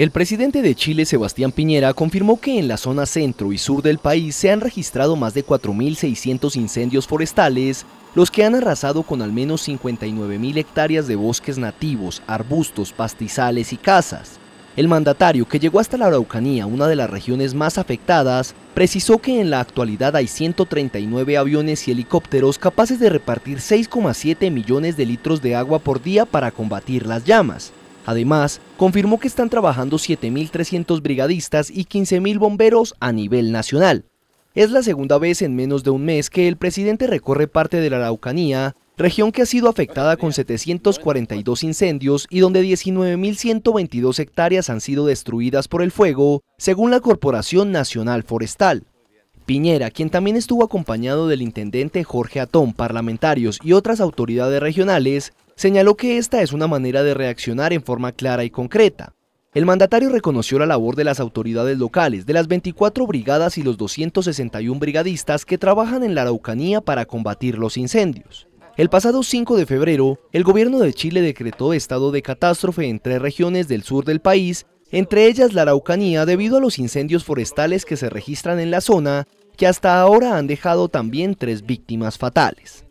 El presidente de Chile, Sebastián Piñera, confirmó que en la zona centro y sur del país se han registrado más de 4.600 incendios forestales, los que han arrasado con al menos 59.000 hectáreas de bosques nativos, arbustos, pastizales y casas. El mandatario, que llegó hasta la Araucanía, una de las regiones más afectadas, precisó que en la actualidad hay 139 aviones y helicópteros capaces de repartir 6,7 millones de litros de agua por día para combatir las llamas. Además, confirmó que están trabajando 7.300 brigadistas y 15.000 bomberos a nivel nacional. Es la segunda vez en menos de un mes que el presidente recorre parte de la Araucanía, región que ha sido afectada con 742 incendios y donde 19.122 hectáreas han sido destruidas por el fuego, según la Corporación Nacional Forestal. Piñera, quien también estuvo acompañado del intendente Jorge Atón, parlamentarios y otras autoridades regionales, señaló que esta es una manera de reaccionar en forma clara y concreta. El mandatario reconoció la labor de las autoridades locales, de las 24 brigadas y los 261 brigadistas que trabajan en la Araucanía para combatir los incendios. El pasado 5 de febrero, el gobierno de Chile decretó estado de catástrofe en tres regiones del sur del país, entre ellas la Araucanía debido a los incendios forestales que se registran en la zona, que hasta ahora han dejado también tres víctimas fatales.